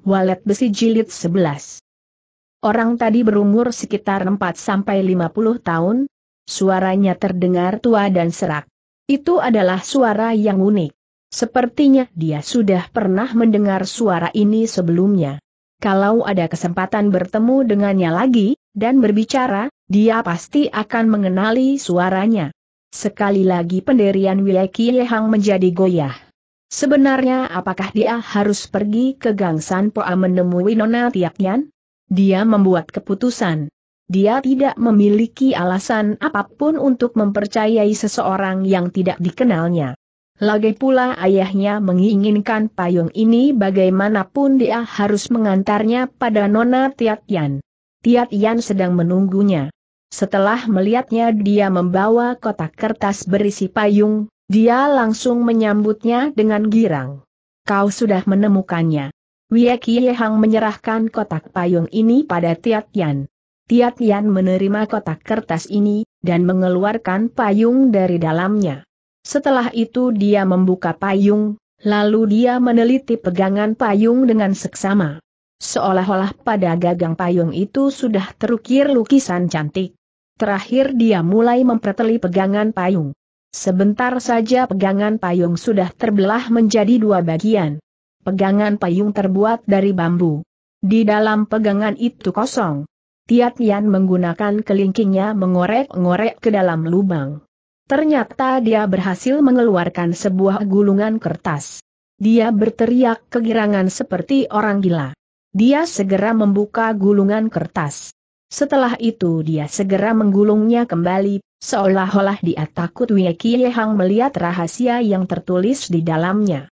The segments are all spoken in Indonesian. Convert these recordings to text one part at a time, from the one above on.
Walet Besi Jilid 11 Orang tadi berumur sekitar 4-50 tahun, suaranya terdengar tua dan serak. Itu adalah suara yang unik. Sepertinya dia sudah pernah mendengar suara ini sebelumnya. Kalau ada kesempatan bertemu dengannya lagi, dan berbicara, dia pasti akan mengenali suaranya. Sekali lagi penderian wilayah Kiyehang menjadi goyah. Sebenarnya apakah dia harus pergi ke Gang Poa menemui Nona Tiaknyan? Dia membuat keputusan. Dia tidak memiliki alasan apapun untuk mempercayai seseorang yang tidak dikenalnya. Lagi pula ayahnya menginginkan payung ini bagaimanapun dia harus mengantarnya pada Nona Tiatian. Tiatian sedang menunggunya. Setelah melihatnya dia membawa kotak kertas berisi payung, dia langsung menyambutnya dengan girang. Kau sudah menemukannya. Wie Hang menyerahkan kotak payung ini pada Tiat Yan. Tiat Yan menerima kotak kertas ini, dan mengeluarkan payung dari dalamnya. Setelah itu dia membuka payung, lalu dia meneliti pegangan payung dengan seksama. Seolah-olah pada gagang payung itu sudah terukir lukisan cantik. Terakhir dia mulai memperteli pegangan payung. Sebentar saja pegangan payung sudah terbelah menjadi dua bagian. Pegangan payung terbuat dari bambu. Di dalam pegangan itu kosong. Tiat Yan menggunakan kelingkingnya mengorek-ngorek ke dalam lubang. Ternyata dia berhasil mengeluarkan sebuah gulungan kertas. Dia berteriak kegirangan seperti orang gila. Dia segera membuka gulungan kertas. Setelah itu dia segera menggulungnya kembali, seolah-olah dia takut Kie Hang melihat rahasia yang tertulis di dalamnya.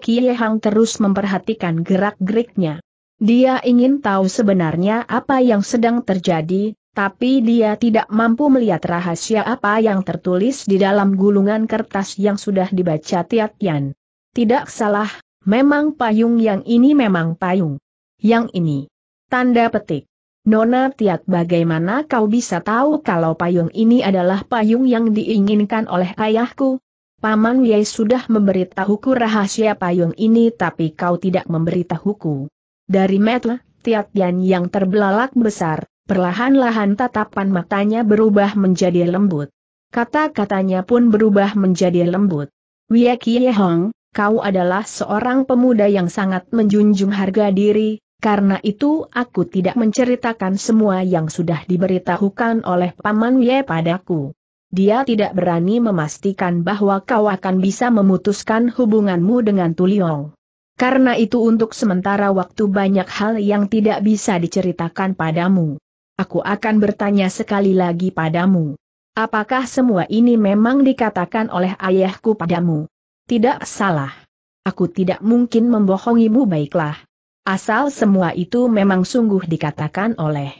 Kie Hang terus memperhatikan gerak-geriknya. Dia ingin tahu sebenarnya apa yang sedang terjadi, tapi dia tidak mampu melihat rahasia apa yang tertulis di dalam gulungan kertas yang sudah dibaca Yan. Tidak salah, memang payung yang ini memang payung. Yang ini. Tanda petik. Nona Tiak bagaimana kau bisa tahu kalau payung ini adalah payung yang diinginkan oleh ayahku? Paman Yai sudah memberitahuku rahasia payung ini tapi kau tidak memberitahuku. Dari Metla, Tiak Yan yang terbelalak besar, perlahan-lahan tatapan matanya berubah menjadi lembut. Kata-katanya pun berubah menjadi lembut. Kie Hong, kau adalah seorang pemuda yang sangat menjunjung harga diri, karena itu aku tidak menceritakan semua yang sudah diberitahukan oleh Paman Ye padaku. Dia tidak berani memastikan bahwa kau akan bisa memutuskan hubunganmu dengan Tuliong. Karena itu untuk sementara waktu banyak hal yang tidak bisa diceritakan padamu. Aku akan bertanya sekali lagi padamu. Apakah semua ini memang dikatakan oleh ayahku padamu? Tidak salah. Aku tidak mungkin membohongimu baiklah. Asal semua itu memang sungguh dikatakan oleh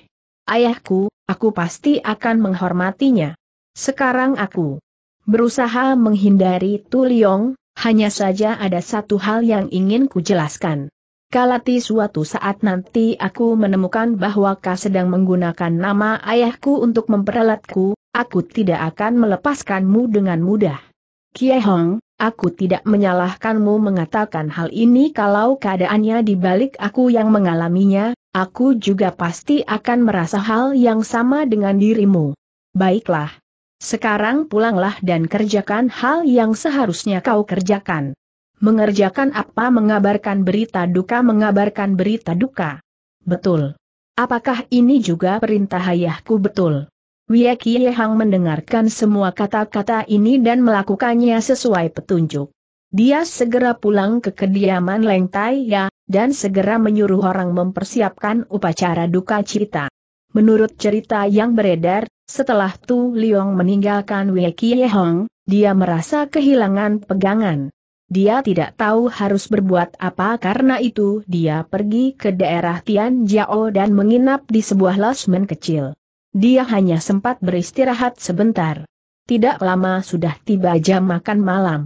ayahku, aku pasti akan menghormatinya. Sekarang aku berusaha menghindari Liong, hanya saja ada satu hal yang ingin kujelaskan. Kalati suatu saat nanti aku menemukan bahwa Kau sedang menggunakan nama ayahku untuk memperalatku, aku tidak akan melepaskanmu dengan mudah. Hong. Aku tidak menyalahkanmu mengatakan hal ini kalau keadaannya dibalik aku yang mengalaminya, aku juga pasti akan merasa hal yang sama dengan dirimu. Baiklah. Sekarang pulanglah dan kerjakan hal yang seharusnya kau kerjakan. Mengerjakan apa mengabarkan berita duka mengabarkan berita duka. Betul. Apakah ini juga perintah ayahku betul? Wie Kie mendengarkan semua kata-kata ini dan melakukannya sesuai petunjuk. Dia segera pulang ke kediaman Leng Tai Ya, dan segera menyuruh orang mempersiapkan upacara duka cita. Menurut cerita yang beredar, setelah Tu Liong meninggalkan Wei Kie dia merasa kehilangan pegangan. Dia tidak tahu harus berbuat apa karena itu dia pergi ke daerah Tian Jiao dan menginap di sebuah losmen kecil dia hanya sempat beristirahat sebentar. Tidak lama sudah tiba jam makan malam.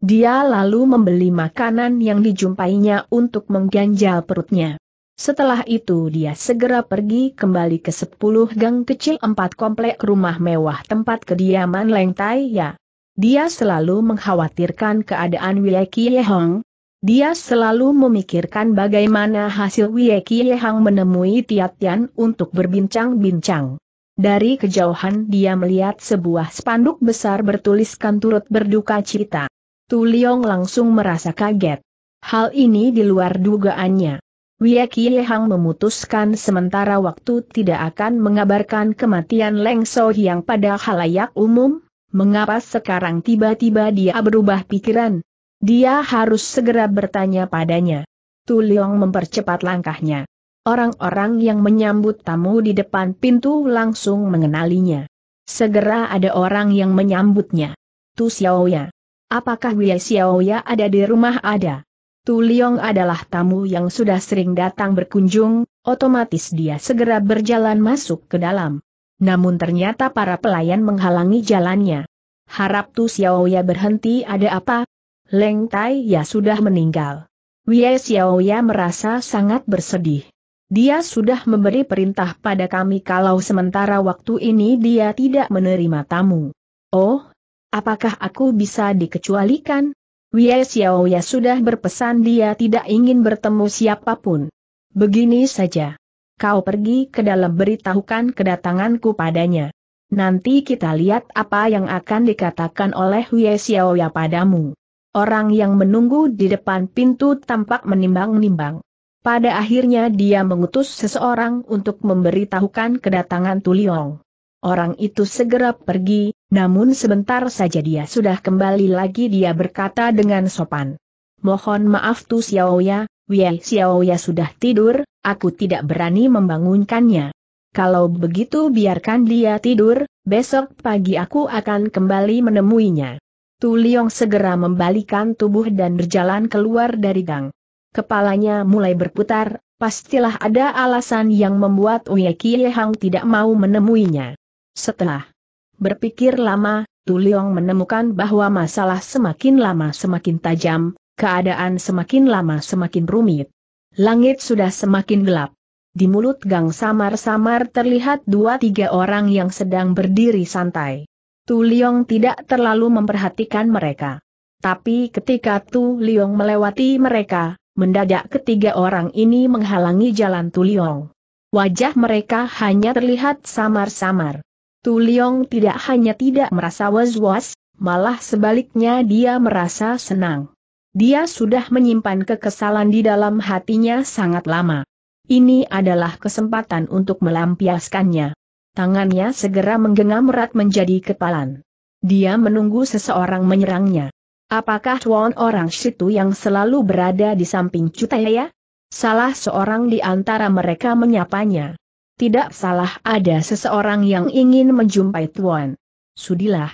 Dia lalu membeli makanan yang dijumpainya untuk mengganjal perutnya. Setelah itu dia segera pergi kembali ke sepuluh gang kecil empat komplek rumah mewah tempat kediaman Leng Tai Ya. Dia selalu mengkhawatirkan keadaan Kie Hong. Dia selalu memikirkan bagaimana hasil Kie Hong menemui tian untuk berbincang-bincang. Dari kejauhan dia melihat sebuah spanduk besar bertuliskan turut berduka cita. Tu Liong langsung merasa kaget. Hal ini di luar dugaannya. Wie Kie Hang memutuskan sementara waktu tidak akan mengabarkan kematian Leng So Hiang pada halayak umum, mengapa sekarang tiba-tiba dia berubah pikiran? Dia harus segera bertanya padanya. Tu Liong mempercepat langkahnya. Orang-orang yang menyambut tamu di depan pintu langsung mengenalinya. Segera ada orang yang menyambutnya. Tu Xiaoya. Apakah Wei Xiaoya ada di rumah ada? Tu Liong adalah tamu yang sudah sering datang berkunjung, otomatis dia segera berjalan masuk ke dalam. Namun ternyata para pelayan menghalangi jalannya. Harap Tu Xiaoya berhenti ada apa? Leng Tai ya sudah meninggal. Wei Xiaoya merasa sangat bersedih. Dia sudah memberi perintah pada kami kalau sementara waktu ini dia tidak menerima tamu. Oh, apakah aku bisa dikecualikan? Wei Xiaoya sudah berpesan dia tidak ingin bertemu siapapun. Begini saja. Kau pergi ke dalam beritahukan kedatanganku padanya. Nanti kita lihat apa yang akan dikatakan oleh Wei Xiaoya padamu. Orang yang menunggu di depan pintu tampak menimbang-nimbang. Pada akhirnya dia mengutus seseorang untuk memberitahukan kedatangan Tuliong. Orang itu segera pergi, namun sebentar saja dia sudah kembali lagi dia berkata dengan sopan. Mohon maaf Tu Xiaoya, Wei Xiaoya sudah tidur, aku tidak berani membangunkannya. Kalau begitu biarkan dia tidur, besok pagi aku akan kembali menemuinya. Tu Liong segera membalikan tubuh dan berjalan keluar dari gang. Kepalanya mulai berputar, pastilah ada alasan yang membuat Wei Kie tidak mau menemuinya. Setelah berpikir lama, Tu Tuliong menemukan bahwa masalah semakin lama semakin tajam, keadaan semakin lama semakin rumit. Langit sudah semakin gelap. Di mulut gang samar-samar terlihat dua tiga orang yang sedang berdiri santai. Tu Tuliong tidak terlalu memperhatikan mereka. Tapi ketika Tu Liong melewati mereka, mendadak ketiga orang ini menghalangi jalan Tuliong. Wajah mereka hanya terlihat samar-samar. Tuliong tidak hanya tidak merasa was-was, malah sebaliknya dia merasa senang. Dia sudah menyimpan kekesalan di dalam hatinya sangat lama. Ini adalah kesempatan untuk melampiaskannya. Tangannya segera menggenggam erat menjadi kepalan. Dia menunggu seseorang menyerangnya. Apakah Tuan orang situ yang selalu berada di samping Cutaya? Salah seorang di antara mereka menyapanya. Tidak salah ada seseorang yang ingin menjumpai Tuan. Sudilah.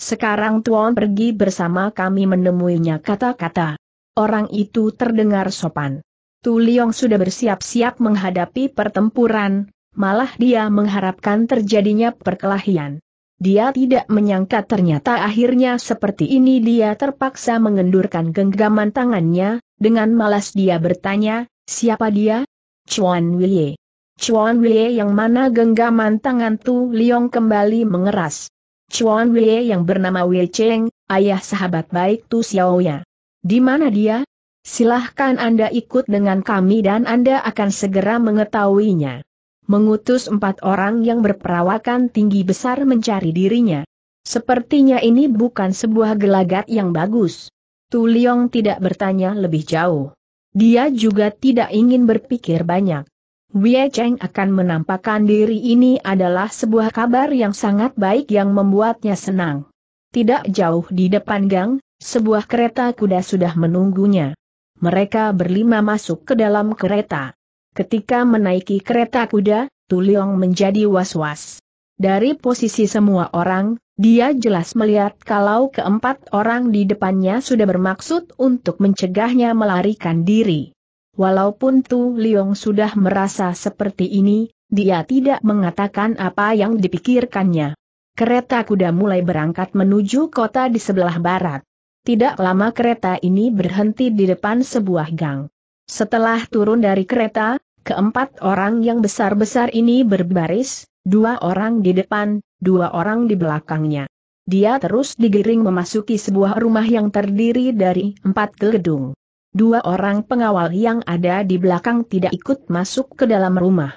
Sekarang Tuan pergi bersama kami menemuinya kata-kata. Orang itu terdengar sopan. Tu Liong sudah bersiap-siap menghadapi pertempuran, malah dia mengharapkan terjadinya perkelahian. Dia tidak menyangka ternyata akhirnya seperti ini dia terpaksa mengendurkan genggaman tangannya, dengan malas dia bertanya, siapa dia? Chuan Wilye. Chuan Wilye yang mana genggaman tangan Tu Liong kembali mengeras. Chuan Wilye yang bernama Wei Cheng, ayah sahabat baik Tu Xiaoya. Di mana dia? Silahkan Anda ikut dengan kami dan Anda akan segera mengetahuinya mengutus empat orang yang berperawakan tinggi besar mencari dirinya. Sepertinya ini bukan sebuah gelagat yang bagus. Tu Liong tidak bertanya lebih jauh. Dia juga tidak ingin berpikir banyak. Wei Cheng akan menampakkan diri ini adalah sebuah kabar yang sangat baik yang membuatnya senang. Tidak jauh di depan gang, sebuah kereta kuda sudah menunggunya. Mereka berlima masuk ke dalam kereta. Ketika menaiki kereta kuda, Tuliong menjadi was-was. Dari posisi semua orang, dia jelas melihat kalau keempat orang di depannya sudah bermaksud untuk mencegahnya melarikan diri. Walaupun Tu Liong sudah merasa seperti ini, dia tidak mengatakan apa yang dipikirkannya. Kereta kuda mulai berangkat menuju kota di sebelah barat. Tidak lama kereta ini berhenti di depan sebuah gang. Setelah turun dari kereta, Keempat orang yang besar-besar ini berbaris, dua orang di depan, dua orang di belakangnya. Dia terus digiring memasuki sebuah rumah yang terdiri dari empat gedung. Dua orang pengawal yang ada di belakang tidak ikut masuk ke dalam rumah.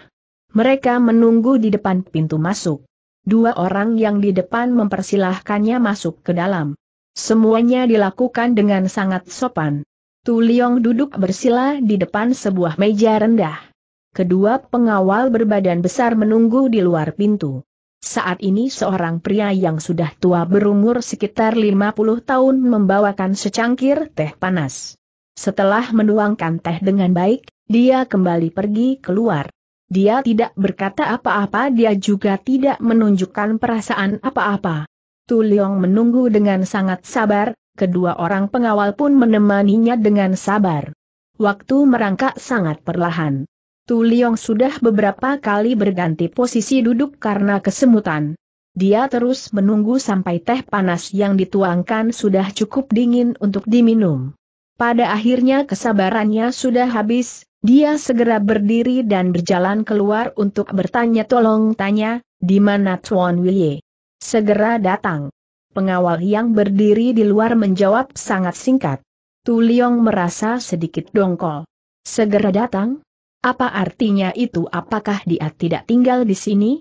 Mereka menunggu di depan pintu masuk. Dua orang yang di depan mempersilahkannya masuk ke dalam. Semuanya dilakukan dengan sangat sopan. Tu Liong duduk bersila di depan sebuah meja rendah kedua pengawal berbadan besar menunggu di luar pintu. Saat ini seorang pria yang sudah tua berumur sekitar 50 tahun membawakan secangkir teh panas. Setelah menuangkan teh dengan baik, dia kembali pergi keluar. Dia tidak berkata apa-apa dia juga tidak menunjukkan perasaan apa-apa. Tuliong menunggu dengan sangat sabar, kedua orang pengawal pun menemaninya dengan sabar. Waktu merangkak sangat perlahan. Tu Liong sudah beberapa kali berganti posisi duduk karena kesemutan. Dia terus menunggu sampai teh panas yang dituangkan sudah cukup dingin untuk diminum. Pada akhirnya kesabarannya sudah habis, dia segera berdiri dan berjalan keluar untuk bertanya tolong tanya, di mana Tuan Wilye? Segera datang. Pengawal yang berdiri di luar menjawab sangat singkat. Tu Liong merasa sedikit dongkol. Segera datang? Apa artinya itu apakah dia tidak tinggal di sini?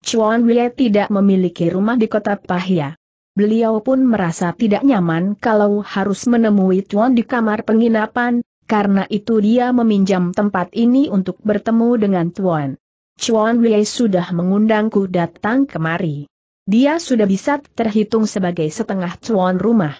Chuan Wei tidak memiliki rumah di kota Pahia. Beliau pun merasa tidak nyaman kalau harus menemui Chuan di kamar penginapan, karena itu dia meminjam tempat ini untuk bertemu dengan Chuan. Chuan Wei sudah mengundangku datang kemari. Dia sudah bisa terhitung sebagai setengah Chuan rumah.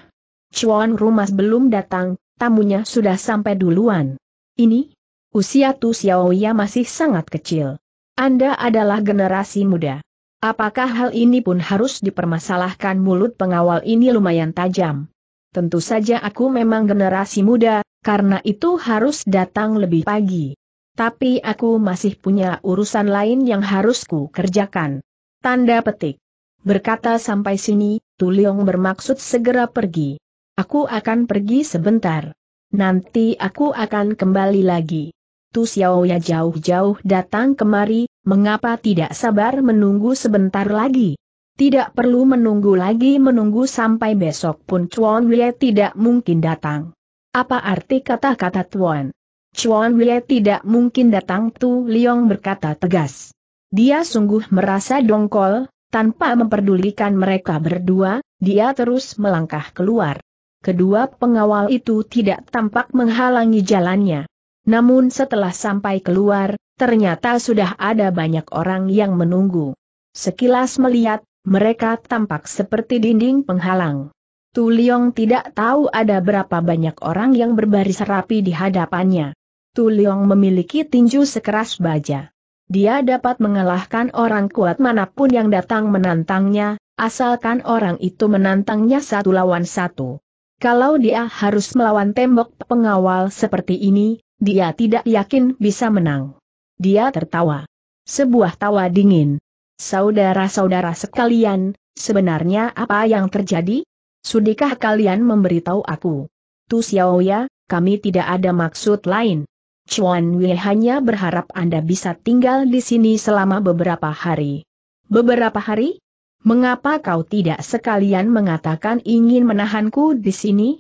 Chuan rumah belum datang, tamunya sudah sampai duluan. Ini, usia Tu Xiaoya masih sangat kecil. Anda adalah generasi muda. Apakah hal ini pun harus dipermasalahkan mulut pengawal ini lumayan tajam? Tentu saja aku memang generasi muda, karena itu harus datang lebih pagi. Tapi aku masih punya urusan lain yang harus ku kerjakan. Tanda petik. Berkata sampai sini, Tuliung bermaksud segera pergi. Aku akan pergi sebentar. Nanti aku akan kembali lagi waktu Xiaoya jauh-jauh datang kemari, mengapa tidak sabar menunggu sebentar lagi? Tidak perlu menunggu lagi menunggu sampai besok pun Chuan Wei tidak mungkin datang. Apa arti kata-kata Tuan? Chuan Wei tidak mungkin datang Tu Liong berkata tegas. Dia sungguh merasa dongkol, tanpa memperdulikan mereka berdua, dia terus melangkah keluar. Kedua pengawal itu tidak tampak menghalangi jalannya. Namun setelah sampai keluar, ternyata sudah ada banyak orang yang menunggu. Sekilas melihat, mereka tampak seperti dinding penghalang. Tu Liong tidak tahu ada berapa banyak orang yang berbaris rapi di hadapannya. Tu Liong memiliki tinju sekeras baja. Dia dapat mengalahkan orang kuat manapun yang datang menantangnya, asalkan orang itu menantangnya satu lawan satu. Kalau dia harus melawan tembok pengawal seperti ini, dia tidak yakin bisa menang. Dia tertawa. Sebuah tawa dingin. Saudara-saudara sekalian, sebenarnya apa yang terjadi? Sudikah kalian memberitahu aku? Tu Xiaoya, kami tidak ada maksud lain. Chuan Wei hanya berharap Anda bisa tinggal di sini selama beberapa hari. Beberapa hari? Mengapa kau tidak sekalian mengatakan ingin menahanku di sini?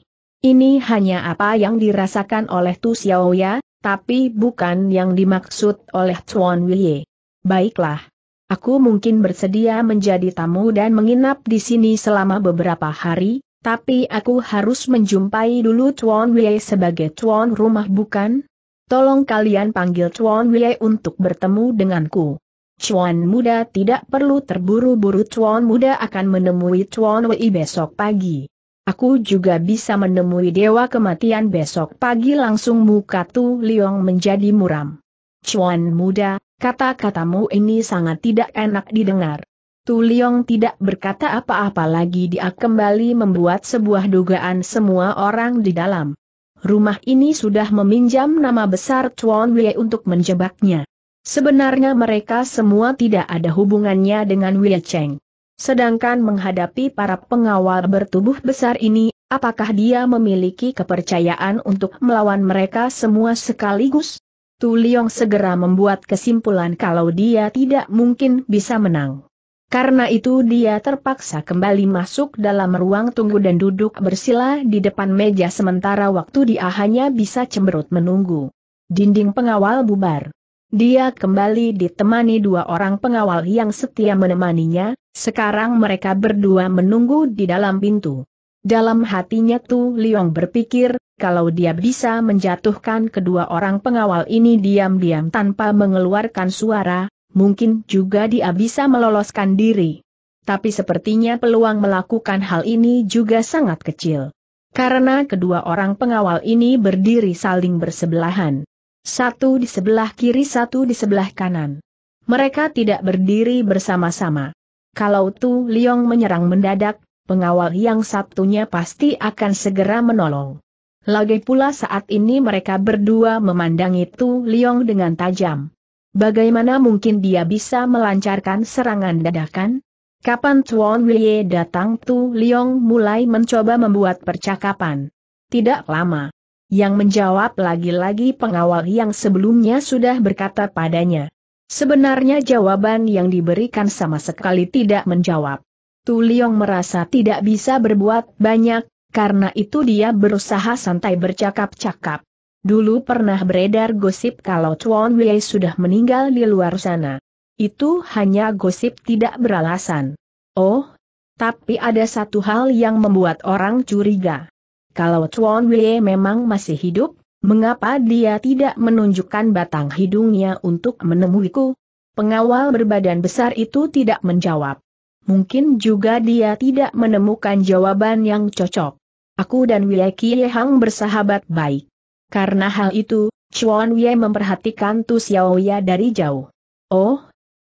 Ini hanya apa yang dirasakan oleh Tu Xiaoya, tapi bukan yang dimaksud oleh Tuan Wilye. Baiklah. Aku mungkin bersedia menjadi tamu dan menginap di sini selama beberapa hari, tapi aku harus menjumpai dulu Tuan Wei sebagai tuan rumah bukan? Tolong kalian panggil Tuan Wei untuk bertemu denganku. Chuan muda tidak perlu terburu-buru Chuan muda akan menemui Chuan Wei besok pagi. Aku juga bisa menemui dewa kematian besok pagi langsung muka Tu Liong menjadi muram. Cuan muda, kata-katamu ini sangat tidak enak didengar. Tu Liong tidak berkata apa-apa lagi dia kembali membuat sebuah dugaan semua orang di dalam. Rumah ini sudah meminjam nama besar Chuan Wei untuk menjebaknya. Sebenarnya mereka semua tidak ada hubungannya dengan Wei Cheng. Sedangkan menghadapi para pengawal bertubuh besar ini, apakah dia memiliki kepercayaan untuk melawan mereka semua sekaligus? Tu Liong segera membuat kesimpulan kalau dia tidak mungkin bisa menang. Karena itu dia terpaksa kembali masuk dalam ruang tunggu dan duduk bersila di depan meja sementara waktu dia hanya bisa cemberut menunggu. Dinding pengawal bubar. Dia kembali ditemani dua orang pengawal yang setia menemaninya, sekarang mereka berdua menunggu di dalam pintu. Dalam hatinya Tu Liong berpikir, kalau dia bisa menjatuhkan kedua orang pengawal ini diam-diam tanpa mengeluarkan suara, mungkin juga dia bisa meloloskan diri. Tapi sepertinya peluang melakukan hal ini juga sangat kecil. Karena kedua orang pengawal ini berdiri saling bersebelahan satu di sebelah kiri satu di sebelah kanan. Mereka tidak berdiri bersama-sama. Kalau Tu Liong menyerang mendadak, pengawal yang satunya pasti akan segera menolong. Lagi pula saat ini mereka berdua memandangi Tu Liong dengan tajam. Bagaimana mungkin dia bisa melancarkan serangan dadakan? Kapan Tuan Wilye datang Tu Liong mulai mencoba membuat percakapan. Tidak lama. Yang menjawab lagi-lagi pengawal yang sebelumnya sudah berkata padanya. Sebenarnya jawaban yang diberikan sama sekali tidak menjawab. Tu Tuliong merasa tidak bisa berbuat banyak, karena itu dia berusaha santai bercakap-cakap. Dulu pernah beredar gosip kalau Chuan Wei sudah meninggal di luar sana. Itu hanya gosip tidak beralasan. Oh, tapi ada satu hal yang membuat orang curiga kalau Chuan Wei memang masih hidup, mengapa dia tidak menunjukkan batang hidungnya untuk menemuiku? Pengawal berbadan besar itu tidak menjawab. Mungkin juga dia tidak menemukan jawaban yang cocok. Aku dan Wei Hang bersahabat baik. Karena hal itu, Chuan Wei memperhatikan Tu Xiaoya dari jauh. Oh,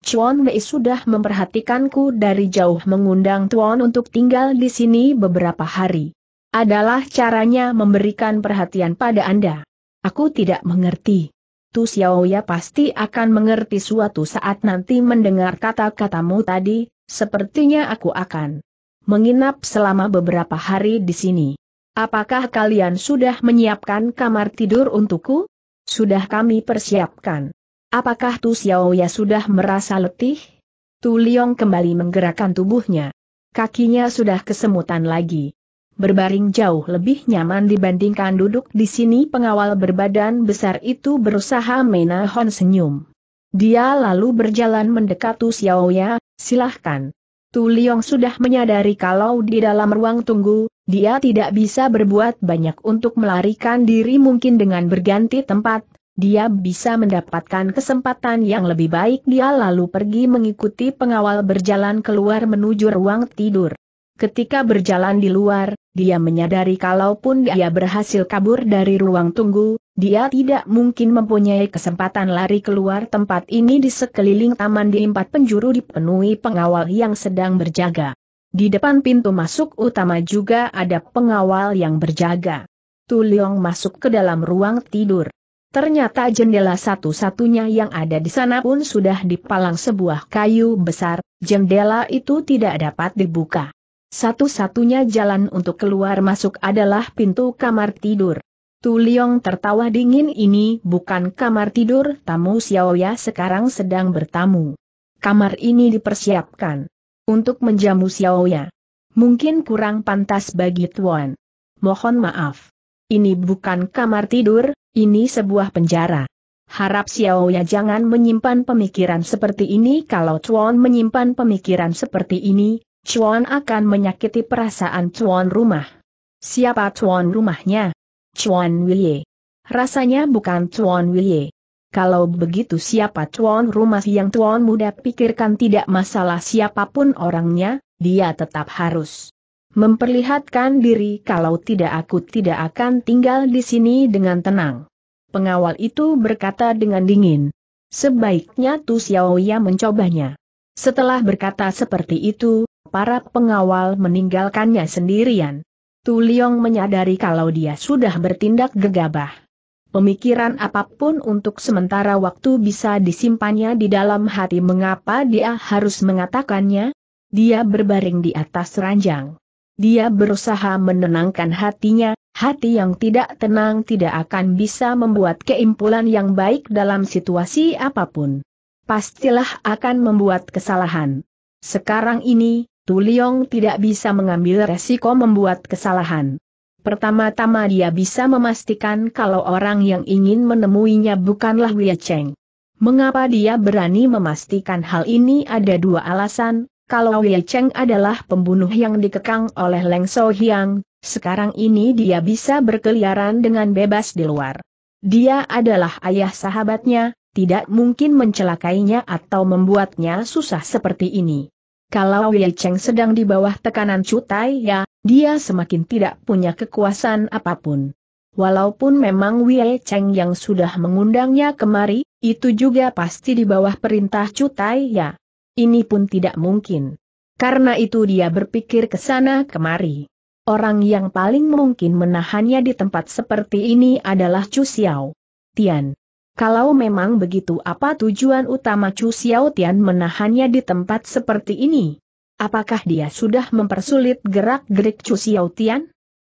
Chuan Wei sudah memperhatikanku dari jauh mengundang Tuan untuk tinggal di sini beberapa hari adalah caranya memberikan perhatian pada Anda. Aku tidak mengerti. Tu Xiaoya pasti akan mengerti suatu saat nanti mendengar kata-katamu tadi, sepertinya aku akan menginap selama beberapa hari di sini. Apakah kalian sudah menyiapkan kamar tidur untukku? Sudah kami persiapkan. Apakah Tu Xiaoya sudah merasa letih? Tu Liong kembali menggerakkan tubuhnya. Kakinya sudah kesemutan lagi berbaring jauh lebih nyaman dibandingkan duduk di sini pengawal berbadan besar itu berusaha menahan senyum. Dia lalu berjalan mendekat Tu Xiaoya, silahkan. Tu Liong sudah menyadari kalau di dalam ruang tunggu, dia tidak bisa berbuat banyak untuk melarikan diri mungkin dengan berganti tempat, dia bisa mendapatkan kesempatan yang lebih baik dia lalu pergi mengikuti pengawal berjalan keluar menuju ruang tidur. Ketika berjalan di luar, dia menyadari kalaupun dia berhasil kabur dari ruang tunggu, dia tidak mungkin mempunyai kesempatan lari keluar tempat ini di sekeliling taman di empat penjuru dipenuhi pengawal yang sedang berjaga. Di depan pintu masuk utama juga ada pengawal yang berjaga. Tuliong masuk ke dalam ruang tidur. Ternyata jendela satu-satunya yang ada di sana pun sudah dipalang sebuah kayu besar, jendela itu tidak dapat dibuka. Satu-satunya jalan untuk keluar masuk adalah pintu kamar tidur. Tu Liong tertawa dingin ini bukan kamar tidur tamu Xiaoya sekarang sedang bertamu. Kamar ini dipersiapkan untuk menjamu Xiaoya. Mungkin kurang pantas bagi Tuan. Mohon maaf. Ini bukan kamar tidur, ini sebuah penjara. Harap Xiaoya jangan menyimpan pemikiran seperti ini kalau Tuan menyimpan pemikiran seperti ini, Chuan akan menyakiti perasaan Chuan rumah. Siapa Chuan rumahnya? Chuan Wilye. Rasanya bukan Chuan Wilye. Kalau begitu siapa Chuan rumah yang Chuan muda pikirkan tidak masalah siapapun orangnya, dia tetap harus memperlihatkan diri kalau tidak aku tidak akan tinggal di sini dengan tenang. Pengawal itu berkata dengan dingin. Sebaiknya Tu Xiaoya mencobanya. Setelah berkata seperti itu, para pengawal meninggalkannya sendirian. Tu Liong menyadari kalau dia sudah bertindak gegabah. Pemikiran apapun untuk sementara waktu bisa disimpannya di dalam hati mengapa dia harus mengatakannya? Dia berbaring di atas ranjang. Dia berusaha menenangkan hatinya, hati yang tidak tenang tidak akan bisa membuat keimpulan yang baik dalam situasi apapun. Pastilah akan membuat kesalahan. Sekarang ini, Tuliong tidak bisa mengambil resiko membuat kesalahan. Pertama-tama dia bisa memastikan kalau orang yang ingin menemuinya bukanlah Wei Cheng. Mengapa dia berani memastikan hal ini ada dua alasan, kalau Wei Cheng adalah pembunuh yang dikekang oleh Leng So Hyang, sekarang ini dia bisa berkeliaran dengan bebas di luar. Dia adalah ayah sahabatnya, tidak mungkin mencelakainya atau membuatnya susah seperti ini kalau Wei Cheng sedang di bawah tekanan Cutai ya, dia semakin tidak punya kekuasaan apapun. Walaupun memang Wei Cheng yang sudah mengundangnya kemari, itu juga pasti di bawah perintah Cutai ya. Ini pun tidak mungkin. Karena itu dia berpikir ke sana kemari. Orang yang paling mungkin menahannya di tempat seperti ini adalah Chu Xiao. Tian, kalau memang begitu apa tujuan utama Chu Xiao menahannya di tempat seperti ini? Apakah dia sudah mempersulit gerak-gerik Chu Xiao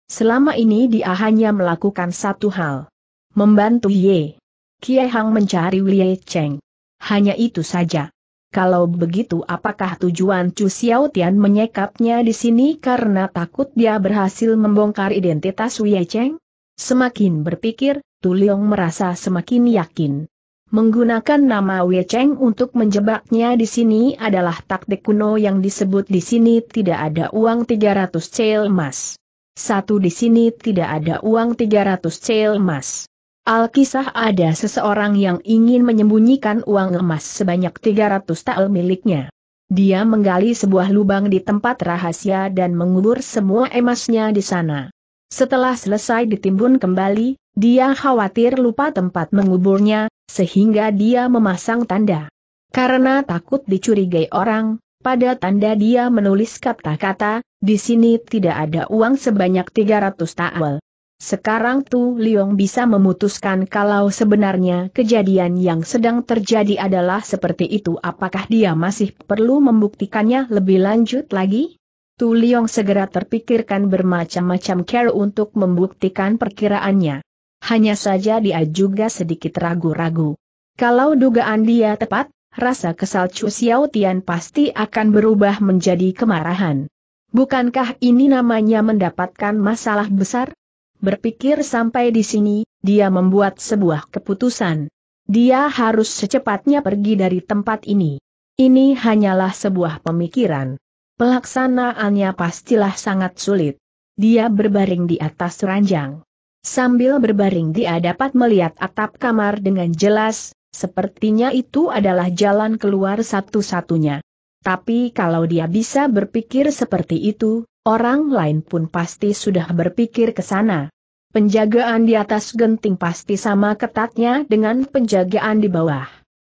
Selama ini dia hanya melakukan satu hal. Membantu Ye. Kie Hang mencari Wei Cheng. Hanya itu saja. Kalau begitu apakah tujuan Chu Xiaotian menyekapnya di sini karena takut dia berhasil membongkar identitas Wei Cheng? Semakin berpikir, Tuliong merasa semakin yakin. Menggunakan nama Wei Cheng untuk menjebaknya di sini adalah taktik kuno yang disebut di sini tidak ada uang 300 cel emas. Satu di sini tidak ada uang 300 cel emas. Alkisah ada seseorang yang ingin menyembunyikan uang emas sebanyak 300 tal miliknya. Dia menggali sebuah lubang di tempat rahasia dan mengubur semua emasnya di sana. Setelah selesai ditimbun kembali, dia khawatir lupa tempat menguburnya, sehingga dia memasang tanda. Karena takut dicurigai orang, pada tanda dia menulis kata-kata, di sini tidak ada uang sebanyak 300 ta'al. Sekarang Tu Liong bisa memutuskan kalau sebenarnya kejadian yang sedang terjadi adalah seperti itu apakah dia masih perlu membuktikannya lebih lanjut lagi? Tu Liong segera terpikirkan bermacam-macam cara untuk membuktikan perkiraannya hanya saja dia juga sedikit ragu-ragu. Kalau dugaan dia tepat, rasa kesal Chu Xiao Tian pasti akan berubah menjadi kemarahan. Bukankah ini namanya mendapatkan masalah besar? Berpikir sampai di sini, dia membuat sebuah keputusan. Dia harus secepatnya pergi dari tempat ini. Ini hanyalah sebuah pemikiran. Pelaksanaannya pastilah sangat sulit. Dia berbaring di atas ranjang. Sambil berbaring dia dapat melihat atap kamar dengan jelas, sepertinya itu adalah jalan keluar satu-satunya. Tapi kalau dia bisa berpikir seperti itu, orang lain pun pasti sudah berpikir ke sana. Penjagaan di atas genting pasti sama ketatnya dengan penjagaan di bawah.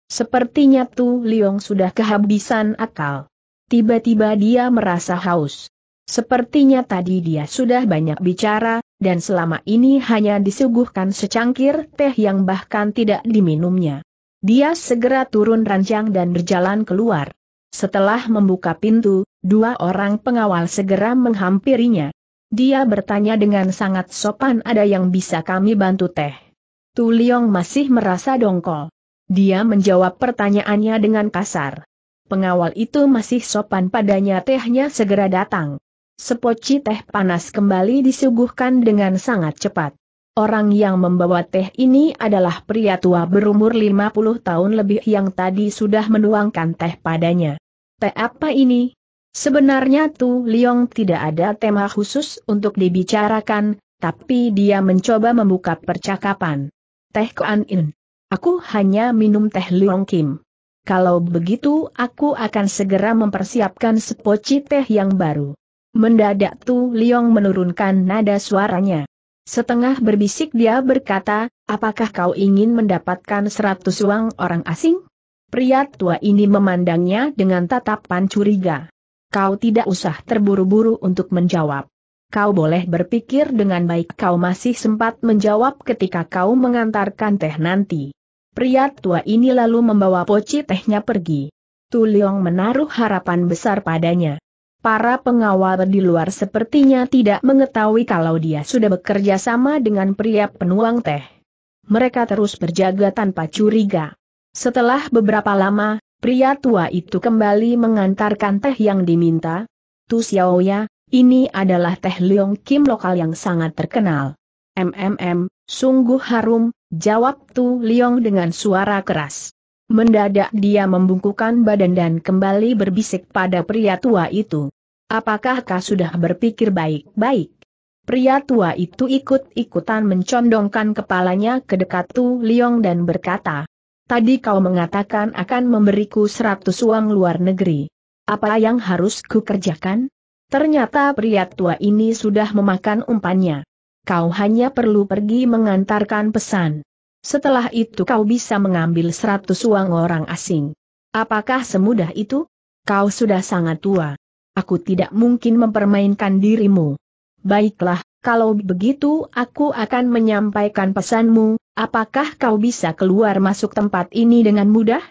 Sepertinya Tu Liong sudah kehabisan akal. Tiba-tiba dia merasa haus. Sepertinya tadi dia sudah banyak bicara, dan selama ini hanya disuguhkan secangkir teh yang bahkan tidak diminumnya. Dia segera turun ranjang dan berjalan keluar. Setelah membuka pintu, dua orang pengawal segera menghampirinya. Dia bertanya dengan sangat sopan ada yang bisa kami bantu teh. Tu Liong masih merasa dongkol. Dia menjawab pertanyaannya dengan kasar. Pengawal itu masih sopan padanya tehnya segera datang. Sepoci teh panas kembali disuguhkan dengan sangat cepat. Orang yang membawa teh ini adalah pria tua berumur 50 tahun lebih yang tadi sudah menuangkan teh padanya. Teh apa ini? Sebenarnya Tu Liong tidak ada tema khusus untuk dibicarakan, tapi dia mencoba membuka percakapan. Teh Kuan In. Aku hanya minum teh Liong Kim. Kalau begitu aku akan segera mempersiapkan sepoci teh yang baru. Mendadak Tu Liong menurunkan nada suaranya. Setengah berbisik dia berkata, apakah kau ingin mendapatkan seratus uang orang asing? Pria tua ini memandangnya dengan tatapan curiga. Kau tidak usah terburu-buru untuk menjawab. Kau boleh berpikir dengan baik kau masih sempat menjawab ketika kau mengantarkan teh nanti. Pria tua ini lalu membawa poci tehnya pergi. Tu Liong menaruh harapan besar padanya. Para pengawal di luar sepertinya tidak mengetahui kalau dia sudah bekerja sama dengan pria penuang teh. Mereka terus berjaga tanpa curiga. Setelah beberapa lama, pria tua itu kembali mengantarkan teh yang diminta. Tu Xiaoya, ini adalah teh Leong Kim lokal yang sangat terkenal. MMM, sungguh harum, jawab Tu Leong dengan suara keras. Mendadak dia membungkukan badan dan kembali berbisik pada pria tua itu. Apakah kau sudah berpikir baik-baik? Pria tua itu ikut-ikutan mencondongkan kepalanya ke dekat Tu Liong dan berkata, Tadi kau mengatakan akan memberiku seratus uang luar negeri. Apa yang harus ku kerjakan? Ternyata pria tua ini sudah memakan umpannya. Kau hanya perlu pergi mengantarkan pesan. Setelah itu kau bisa mengambil seratus uang orang asing. Apakah semudah itu? Kau sudah sangat tua. Aku tidak mungkin mempermainkan dirimu. Baiklah, kalau begitu aku akan menyampaikan pesanmu, apakah kau bisa keluar masuk tempat ini dengan mudah?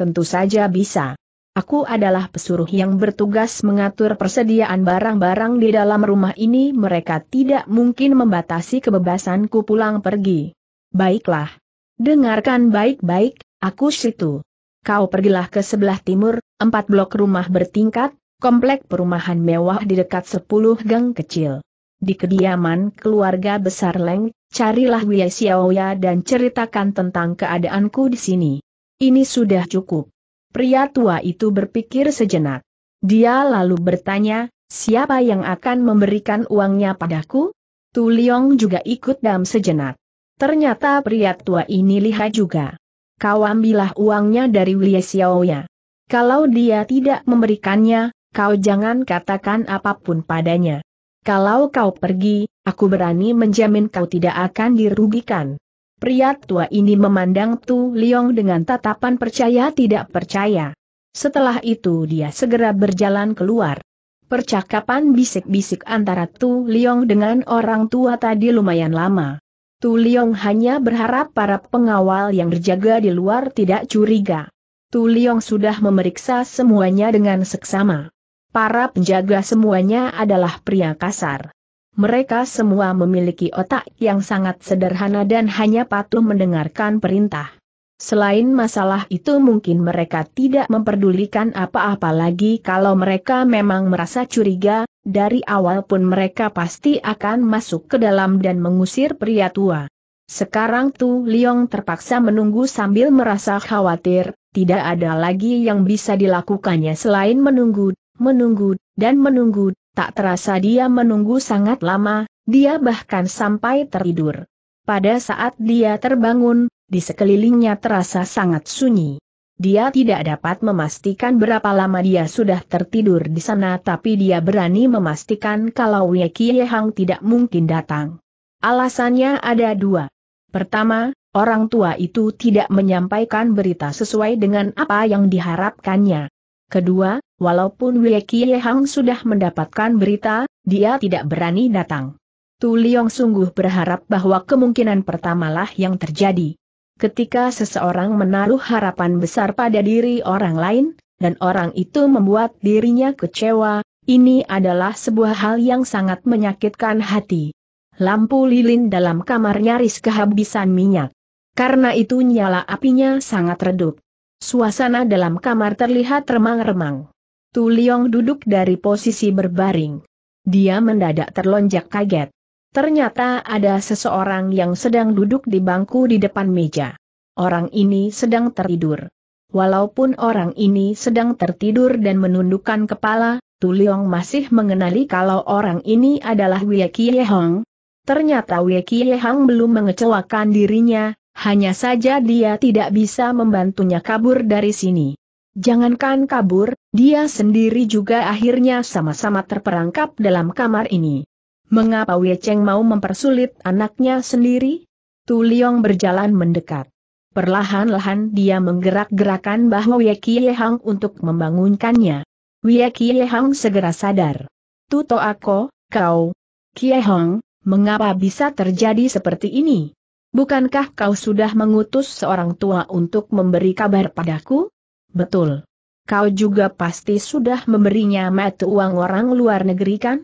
Tentu saja bisa. Aku adalah pesuruh yang bertugas mengatur persediaan barang-barang di dalam rumah ini mereka tidak mungkin membatasi kebebasanku pulang pergi. Baiklah. Dengarkan baik-baik, aku situ. Kau pergilah ke sebelah timur, empat blok rumah bertingkat, komplek perumahan mewah di dekat sepuluh gang kecil. Di kediaman keluarga besar Leng, carilah Wei Xiaoya dan ceritakan tentang keadaanku di sini. Ini sudah cukup. Pria tua itu berpikir sejenak. Dia lalu bertanya, siapa yang akan memberikan uangnya padaku? Tu Liong juga ikut dalam sejenak. Ternyata pria tua ini lihat juga. Kau ambillah uangnya dari Wei Xiaoya. Kalau dia tidak memberikannya, kau jangan katakan apapun padanya. Kalau kau pergi, aku berani menjamin kau tidak akan dirugikan. Pria tua ini memandang Tu Liong dengan tatapan percaya tidak percaya. Setelah itu dia segera berjalan keluar. Percakapan bisik-bisik antara Tu Liong dengan orang tua tadi lumayan lama. Tu Liong hanya berharap para pengawal yang berjaga di luar tidak curiga. Tu Liong sudah memeriksa semuanya dengan seksama. Para penjaga semuanya adalah pria kasar. Mereka semua memiliki otak yang sangat sederhana dan hanya patuh mendengarkan perintah. Selain masalah itu mungkin mereka tidak memperdulikan apa-apa lagi kalau mereka memang merasa curiga, dari awal pun mereka pasti akan masuk ke dalam dan mengusir pria tua. Sekarang Tu Liong terpaksa menunggu sambil merasa khawatir, tidak ada lagi yang bisa dilakukannya selain menunggu, menunggu, dan menunggu, tak terasa dia menunggu sangat lama, dia bahkan sampai tertidur. Pada saat dia terbangun, di sekelilingnya terasa sangat sunyi. Dia tidak dapat memastikan berapa lama dia sudah tertidur di sana tapi dia berani memastikan kalau Ye Kie tidak mungkin datang. Alasannya ada dua. Pertama, orang tua itu tidak menyampaikan berita sesuai dengan apa yang diharapkannya. Kedua, walaupun Wei Hang sudah mendapatkan berita, dia tidak berani datang. Tu Liong sungguh berharap bahwa kemungkinan pertamalah yang terjadi. Ketika seseorang menaruh harapan besar pada diri orang lain, dan orang itu membuat dirinya kecewa, ini adalah sebuah hal yang sangat menyakitkan hati. Lampu lilin dalam kamar nyaris kehabisan minyak. Karena itu nyala apinya sangat redup. Suasana dalam kamar terlihat remang-remang. Tu Liong duduk dari posisi berbaring. Dia mendadak terlonjak kaget. Ternyata ada seseorang yang sedang duduk di bangku di depan meja. Orang ini sedang tertidur. Walaupun orang ini sedang tertidur dan menundukkan kepala, Tuliong masih mengenali kalau orang ini adalah Wei Hong. Ternyata Wei Hong belum mengecewakan dirinya, hanya saja dia tidak bisa membantunya kabur dari sini. Jangankan kabur, dia sendiri juga akhirnya sama-sama terperangkap dalam kamar ini. Mengapa Wei Cheng mau mempersulit anaknya sendiri? Tu Liong berjalan mendekat. Perlahan-lahan dia menggerak-gerakan bahwa Wei Kie Hang untuk membangunkannya. Wei Kie Hang segera sadar. Tu Toako, kau, Kie Hang, mengapa bisa terjadi seperti ini? Bukankah kau sudah mengutus seorang tua untuk memberi kabar padaku? Betul. Kau juga pasti sudah memberinya mata uang orang luar negeri kan?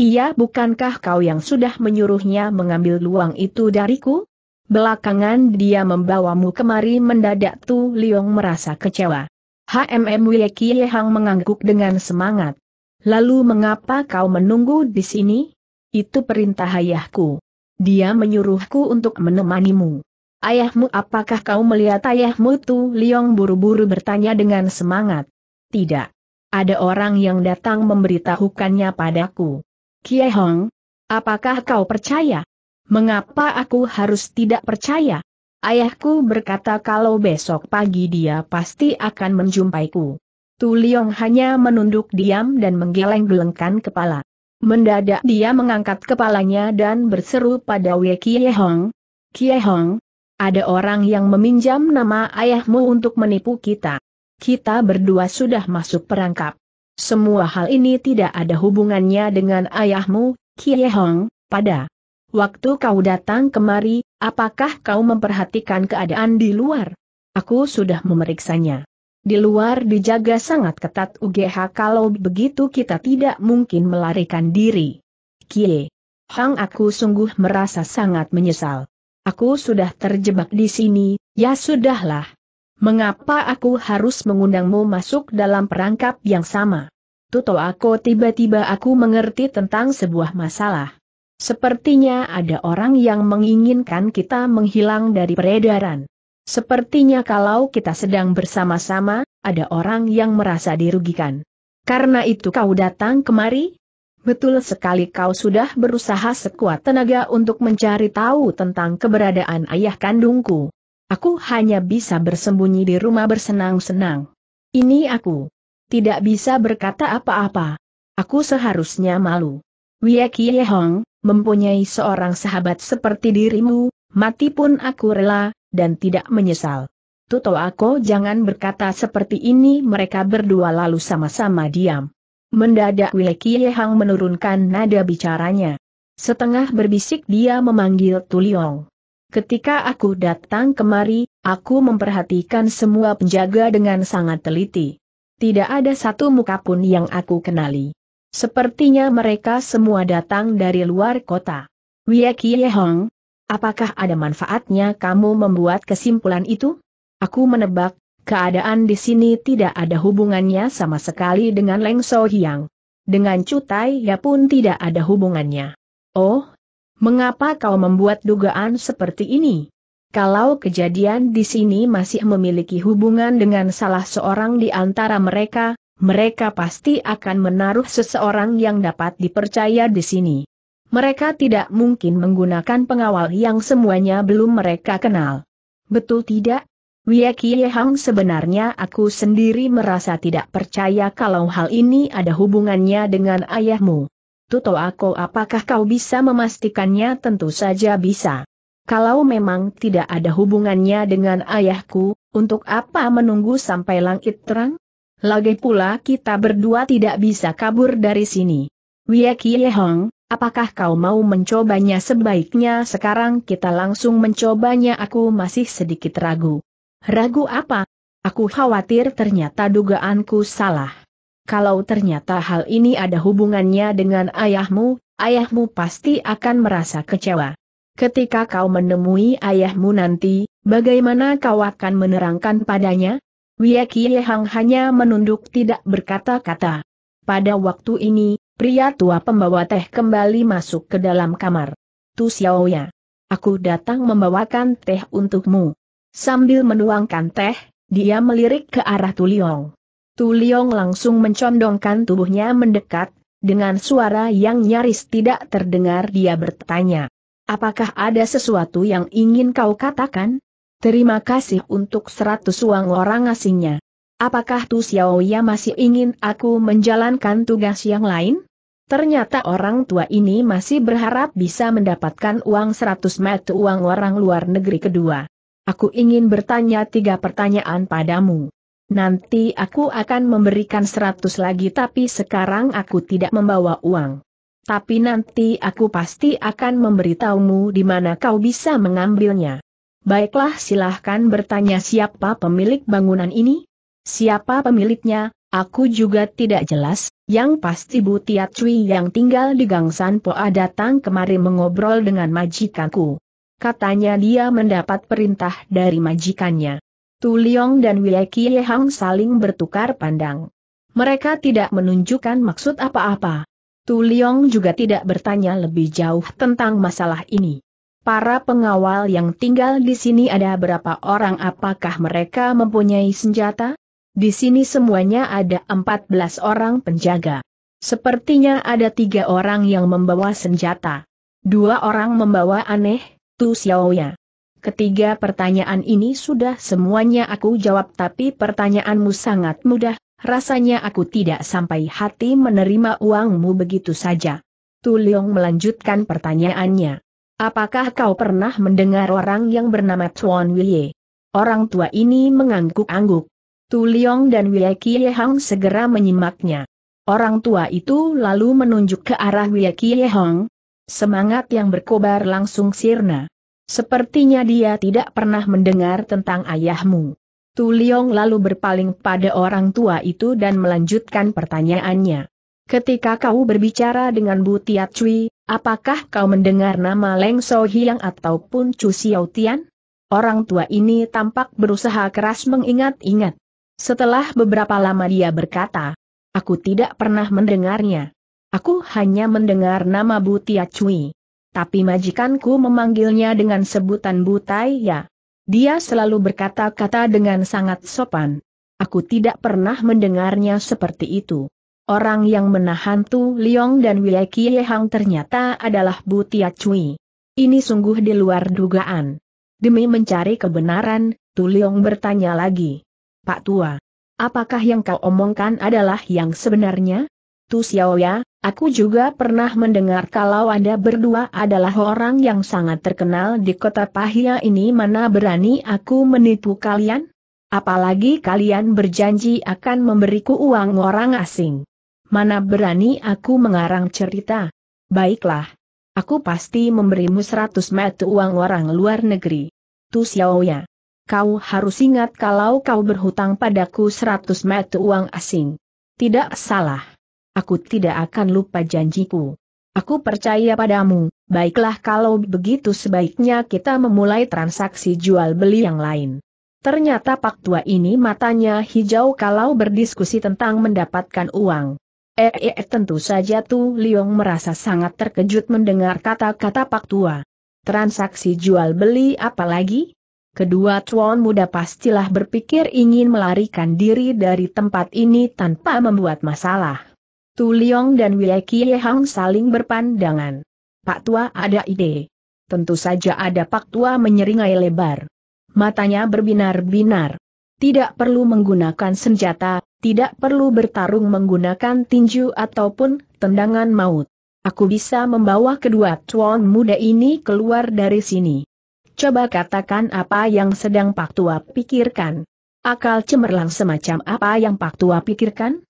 Iya bukankah kau yang sudah menyuruhnya mengambil luang itu dariku? Belakangan dia membawamu kemari mendadak Tu Liong merasa kecewa. HMM Wiekie Hang mengangguk dengan semangat. Lalu mengapa kau menunggu di sini? Itu perintah ayahku. Dia menyuruhku untuk menemanimu. Ayahmu apakah kau melihat ayahmu Tu Liong buru-buru bertanya dengan semangat? Tidak. Ada orang yang datang memberitahukannya padaku. Kie Hong, apakah kau percaya? Mengapa aku harus tidak percaya? Ayahku berkata kalau besok pagi dia pasti akan menjumpaiku. Tu Liong hanya menunduk diam dan menggeleng-gelengkan kepala. Mendadak dia mengangkat kepalanya dan berseru pada Wei Kie Hong. Kie Hong, ada orang yang meminjam nama ayahmu untuk menipu kita. Kita berdua sudah masuk perangkap. Semua hal ini tidak ada hubungannya dengan ayahmu, Kie Hong, pada waktu kau datang kemari, apakah kau memperhatikan keadaan di luar? Aku sudah memeriksanya. Di luar dijaga sangat ketat UGH kalau begitu kita tidak mungkin melarikan diri. Kie Hong aku sungguh merasa sangat menyesal. Aku sudah terjebak di sini, ya sudahlah. Mengapa aku harus mengundangmu masuk dalam perangkap yang sama? Tuto aku tiba-tiba aku mengerti tentang sebuah masalah. Sepertinya ada orang yang menginginkan kita menghilang dari peredaran. Sepertinya kalau kita sedang bersama-sama, ada orang yang merasa dirugikan. Karena itu kau datang kemari? Betul sekali kau sudah berusaha sekuat tenaga untuk mencari tahu tentang keberadaan ayah kandungku. Aku hanya bisa bersembunyi di rumah bersenang-senang. Ini aku. Tidak bisa berkata apa-apa. Aku seharusnya malu. Wiekie Hong, mempunyai seorang sahabat seperti dirimu, mati pun aku rela, dan tidak menyesal. Tuto aku jangan berkata seperti ini mereka berdua lalu sama-sama diam. Mendadak Wiekie Hong menurunkan nada bicaranya. Setengah berbisik dia memanggil Tuliong. Ketika aku datang kemari, aku memperhatikan semua penjaga dengan sangat teliti. Tidak ada satu muka pun yang aku kenali. Sepertinya mereka semua datang dari luar kota. Wiyaki Yehong, apakah ada manfaatnya kamu membuat kesimpulan itu? Aku menebak, keadaan di sini tidak ada hubungannya sama sekali dengan Leng So Hyang. Dengan Cutai ya pun tidak ada hubungannya. Oh, Mengapa kau membuat dugaan seperti ini? Kalau kejadian di sini masih memiliki hubungan dengan salah seorang di antara mereka, mereka pasti akan menaruh seseorang yang dapat dipercaya di sini. Mereka tidak mungkin menggunakan pengawal yang semuanya belum mereka kenal. Betul tidak? Wiekie Hang sebenarnya aku sendiri merasa tidak percaya kalau hal ini ada hubungannya dengan ayahmu. Tuto aku, apakah kau bisa memastikannya tentu saja bisa. Kalau memang tidak ada hubungannya dengan ayahku, untuk apa menunggu sampai langit terang? Lagi pula kita berdua tidak bisa kabur dari sini. Wiekie Yehong, apakah kau mau mencobanya sebaiknya sekarang kita langsung mencobanya aku masih sedikit ragu. Ragu apa? Aku khawatir ternyata dugaanku salah kalau ternyata hal ini ada hubungannya dengan ayahmu, ayahmu pasti akan merasa kecewa. Ketika kau menemui ayahmu nanti, bagaimana kau akan menerangkan padanya? Wiekie Hang hanya menunduk tidak berkata-kata. Pada waktu ini, pria tua pembawa teh kembali masuk ke dalam kamar. Tu Xiaoya. Aku datang membawakan teh untukmu. Sambil menuangkan teh, dia melirik ke arah Tuliong. Tu Liong langsung mencondongkan tubuhnya mendekat, dengan suara yang nyaris tidak terdengar dia bertanya. Apakah ada sesuatu yang ingin kau katakan? Terima kasih untuk seratus uang orang asingnya. Apakah Tu Xiaoya masih ingin aku menjalankan tugas yang lain? Ternyata orang tua ini masih berharap bisa mendapatkan uang seratus metu uang orang luar negeri kedua. Aku ingin bertanya tiga pertanyaan padamu. Nanti aku akan memberikan seratus lagi tapi sekarang aku tidak membawa uang. Tapi nanti aku pasti akan memberitahumu di mana kau bisa mengambilnya. Baiklah silahkan bertanya siapa pemilik bangunan ini? Siapa pemiliknya? Aku juga tidak jelas, yang pasti Bu Tia Cui yang tinggal di Gangsan Poa datang kemari mengobrol dengan majikanku. Katanya dia mendapat perintah dari majikannya. Tu Liong dan Wei Kie saling bertukar pandang. Mereka tidak menunjukkan maksud apa-apa. Tu Liong juga tidak bertanya lebih jauh tentang masalah ini. Para pengawal yang tinggal di sini ada berapa orang apakah mereka mempunyai senjata? Di sini semuanya ada 14 orang penjaga. Sepertinya ada tiga orang yang membawa senjata. Dua orang membawa aneh, Tu Xiaoya. Ketiga pertanyaan ini sudah semuanya aku jawab tapi pertanyaanmu sangat mudah, rasanya aku tidak sampai hati menerima uangmu begitu saja. Tuliong melanjutkan pertanyaannya. Apakah kau pernah mendengar orang yang bernama Tuan Wilye? Orang tua ini mengangguk-angguk. Tuliong dan Wilye Kie Hang segera menyimaknya. Orang tua itu lalu menunjuk ke arah Wilye Kie Hang. Semangat yang berkobar langsung sirna. Sepertinya dia tidak pernah mendengar tentang ayahmu. Tu Liong lalu berpaling pada orang tua itu dan melanjutkan pertanyaannya. Ketika kau berbicara dengan Bu Cui, apakah kau mendengar nama Leng So Hiang ataupun Chu Xiao Tian? Orang tua ini tampak berusaha keras mengingat-ingat. Setelah beberapa lama dia berkata, Aku tidak pernah mendengarnya. Aku hanya mendengar nama Bu Cui tapi majikanku memanggilnya dengan sebutan butai ya. Dia selalu berkata-kata dengan sangat sopan. Aku tidak pernah mendengarnya seperti itu. Orang yang menahan Tu Liong dan Wei Kiehang ternyata adalah Bu Tia Cui. Ini sungguh di luar dugaan. Demi mencari kebenaran, Tu Liong bertanya lagi. Pak Tua, apakah yang kau omongkan adalah yang sebenarnya? Tu Xiaoya, Aku juga pernah mendengar kalau Anda berdua adalah orang yang sangat terkenal di kota Pahia ini mana berani aku menipu kalian? Apalagi kalian berjanji akan memberiku uang orang asing. Mana berani aku mengarang cerita? Baiklah. Aku pasti memberimu seratus met uang orang luar negeri. Tu Xiaoya. Kau harus ingat kalau kau berhutang padaku seratus met uang asing. Tidak salah Aku tidak akan lupa janjiku. Aku percaya padamu, baiklah kalau begitu sebaiknya kita memulai transaksi jual beli yang lain. Ternyata pak tua ini matanya hijau kalau berdiskusi tentang mendapatkan uang. Eh, eh, eh tentu saja tuh, Liong merasa sangat terkejut mendengar kata-kata pak tua. Transaksi jual beli apalagi? Kedua tuan muda pastilah berpikir ingin melarikan diri dari tempat ini tanpa membuat masalah. Tu Liong dan Wei Kie saling berpandangan. Pak Tua ada ide. Tentu saja ada Pak Tua menyeringai lebar. Matanya berbinar-binar. Tidak perlu menggunakan senjata, tidak perlu bertarung menggunakan tinju ataupun tendangan maut. Aku bisa membawa kedua tuan muda ini keluar dari sini. Coba katakan apa yang sedang Pak Tua pikirkan. Akal cemerlang semacam apa yang Pak Tua pikirkan?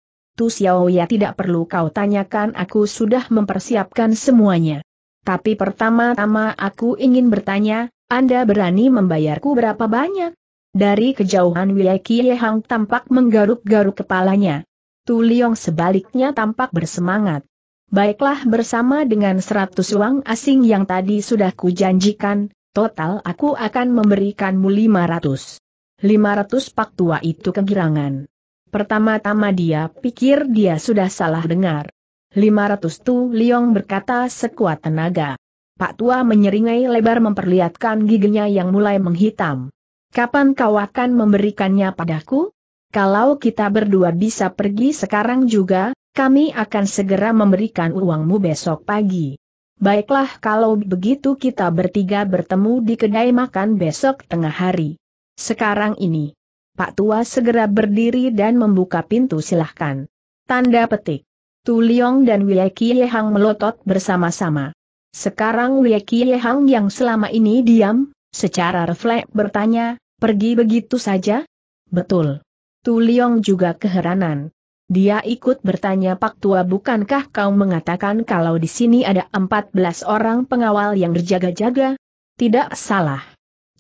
Xiao ya tidak perlu kau tanyakan aku sudah mempersiapkan semuanya. Tapi pertama-tama aku ingin bertanya, Anda berani membayarku berapa banyak? Dari kejauhan Wei Hang tampak menggaruk-garuk kepalanya. Tu Liong sebaliknya tampak bersemangat. Baiklah bersama dengan seratus uang asing yang tadi sudah kujanjikan, total aku akan memberikanmu lima ratus. Lima ratus pak tua itu kegirangan. Pertama-tama dia pikir dia sudah salah dengar. 500 Tu Liong berkata sekuat tenaga. Pak Tua menyeringai lebar memperlihatkan giginya yang mulai menghitam. Kapan kau akan memberikannya padaku? Kalau kita berdua bisa pergi sekarang juga, kami akan segera memberikan uangmu besok pagi. Baiklah kalau begitu kita bertiga bertemu di kedai makan besok tengah hari. Sekarang ini. Pak Tua segera berdiri dan membuka pintu silahkan. Tanda petik. Tu Liong dan Kie Hang melotot bersama-sama. Sekarang Kie Hang yang selama ini diam, secara refleks bertanya, pergi begitu saja? Betul. Tu Liong juga keheranan. Dia ikut bertanya Pak Tua bukankah kau mengatakan kalau di sini ada 14 orang pengawal yang berjaga-jaga? Tidak salah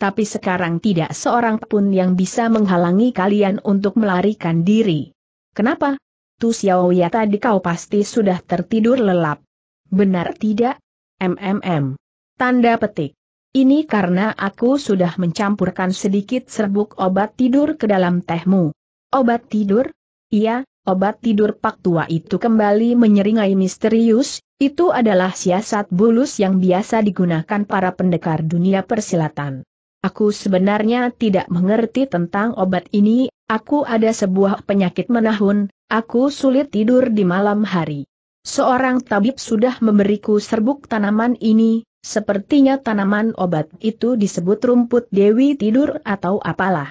tapi sekarang tidak seorang pun yang bisa menghalangi kalian untuk melarikan diri. Kenapa? Tu Xiaoya tadi kau pasti sudah tertidur lelap. Benar tidak? MMM. Tanda petik. Ini karena aku sudah mencampurkan sedikit serbuk obat tidur ke dalam tehmu. Obat tidur? Iya, obat tidur pak tua itu kembali menyeringai misterius, itu adalah siasat bulus yang biasa digunakan para pendekar dunia persilatan. Aku sebenarnya tidak mengerti tentang obat ini, aku ada sebuah penyakit menahun, aku sulit tidur di malam hari. Seorang tabib sudah memberiku serbuk tanaman ini, sepertinya tanaman obat itu disebut rumput dewi tidur atau apalah.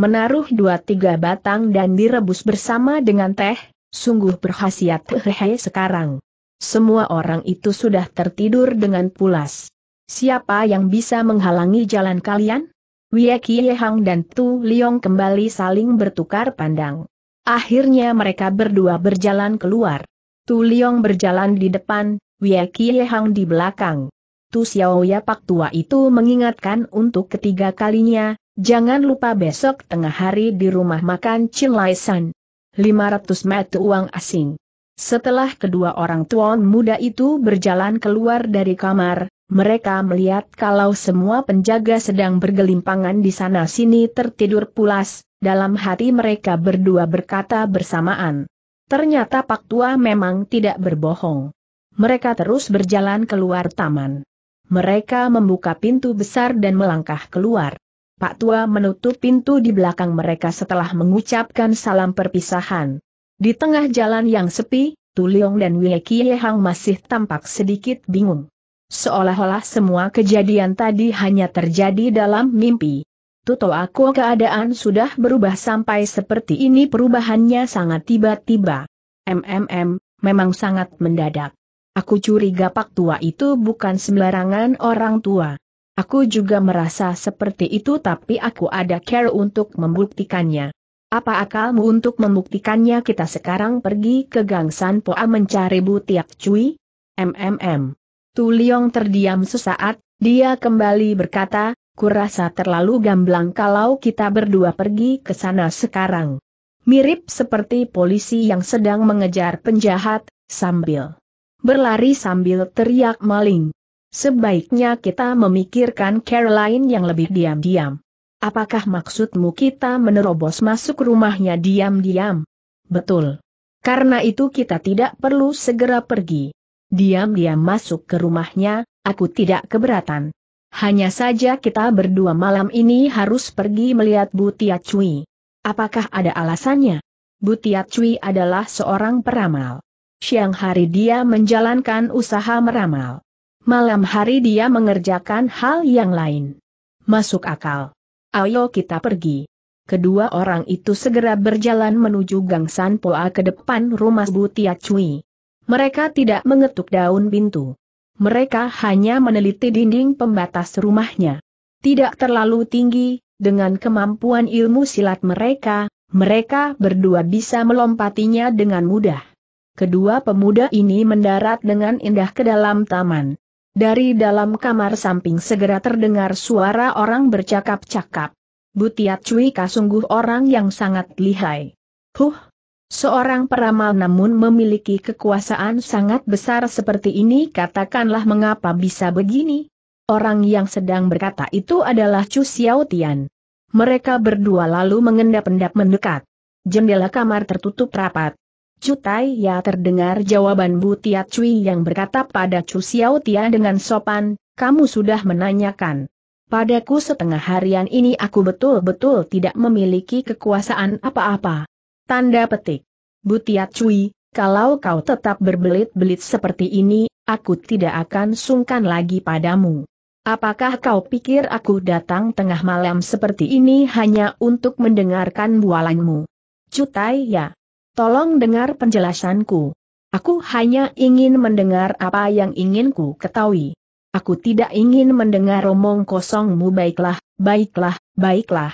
Menaruh dua tiga batang dan direbus bersama dengan teh, sungguh berkhasiat hehehe sekarang. Semua orang itu sudah tertidur dengan pulas. Siapa yang bisa menghalangi jalan kalian? Wie Kie dan Tu Liong kembali saling bertukar pandang. Akhirnya mereka berdua berjalan keluar. Tu Liong berjalan di depan, Wie Kie di belakang. Tu Xiao ya Pak tua itu mengingatkan untuk ketiga kalinya, jangan lupa besok tengah hari di rumah makan Cilaisan. San. 500 meter uang asing. Setelah kedua orang tuan muda itu berjalan keluar dari kamar, mereka melihat kalau semua penjaga sedang bergelimpangan di sana-sini tertidur pulas, dalam hati mereka berdua berkata bersamaan. Ternyata Pak Tua memang tidak berbohong. Mereka terus berjalan keluar taman. Mereka membuka pintu besar dan melangkah keluar. Pak Tua menutup pintu di belakang mereka setelah mengucapkan salam perpisahan. Di tengah jalan yang sepi, Tuliong dan Wei Kiehang masih tampak sedikit bingung. Seolah-olah semua kejadian tadi hanya terjadi dalam mimpi. Tuto aku keadaan sudah berubah sampai seperti ini perubahannya sangat tiba-tiba. MMM, memang sangat mendadak. Aku curiga pak tua itu bukan sembarangan orang tua. Aku juga merasa seperti itu tapi aku ada care untuk membuktikannya. Apa akalmu untuk membuktikannya kita sekarang pergi ke Gang San Poa mencari Butiak Cui? MMM. Tu Liong terdiam sesaat, dia kembali berkata, kurasa terlalu gamblang kalau kita berdua pergi ke sana sekarang. Mirip seperti polisi yang sedang mengejar penjahat, sambil berlari sambil teriak maling. Sebaiknya kita memikirkan Caroline yang lebih diam-diam. Apakah maksudmu kita menerobos masuk rumahnya diam-diam? Betul. Karena itu kita tidak perlu segera pergi. Diam-diam masuk ke rumahnya, aku tidak keberatan. Hanya saja kita berdua malam ini harus pergi melihat Butia Cui. Apakah ada alasannya? Butia Cui adalah seorang peramal. Siang hari dia menjalankan usaha meramal. Malam hari dia mengerjakan hal yang lain. Masuk akal. Ayo kita pergi. Kedua orang itu segera berjalan menuju Gang Sanpoa ke depan rumah Butia Cui. Mereka tidak mengetuk daun pintu. Mereka hanya meneliti dinding pembatas rumahnya. Tidak terlalu tinggi, dengan kemampuan ilmu silat mereka, mereka berdua bisa melompatinya dengan mudah. Kedua pemuda ini mendarat dengan indah ke dalam taman. Dari dalam kamar samping segera terdengar suara orang bercakap-cakap. Butiat Cui sungguh orang yang sangat lihai. Huh, Seorang peramal namun memiliki kekuasaan sangat besar seperti ini katakanlah mengapa bisa begini. Orang yang sedang berkata itu adalah Chu Xiao Tian. Mereka berdua lalu mengendap-endap mendekat. Jendela kamar tertutup rapat. Chu Tai ya terdengar jawaban Bu Tiat Cui yang berkata pada Chu Xiao Tian dengan sopan, kamu sudah menanyakan. Padaku setengah harian ini aku betul-betul tidak memiliki kekuasaan apa-apa. Tanda petik. Butiat Cui, kalau kau tetap berbelit-belit seperti ini, aku tidak akan sungkan lagi padamu. Apakah kau pikir aku datang tengah malam seperti ini hanya untuk mendengarkan bualanmu? Cutai ya. Tolong dengar penjelasanku. Aku hanya ingin mendengar apa yang inginku ketahui. Aku tidak ingin mendengar omong kosongmu baiklah, baiklah, baiklah.